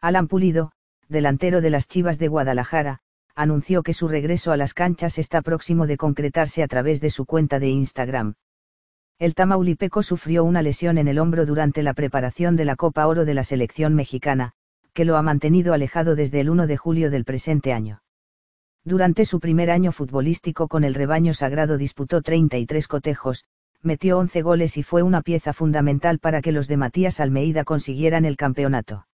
Alan Pulido, delantero de las Chivas de Guadalajara, anunció que su regreso a las canchas está próximo de concretarse a través de su cuenta de Instagram. El Tamaulipeco sufrió una lesión en el hombro durante la preparación de la Copa Oro de la selección mexicana, que lo ha mantenido alejado desde el 1 de julio del presente año. Durante su primer año futbolístico con el rebaño sagrado disputó 33 cotejos, metió 11 goles y fue una pieza fundamental para que los de Matías Almeida consiguieran el campeonato.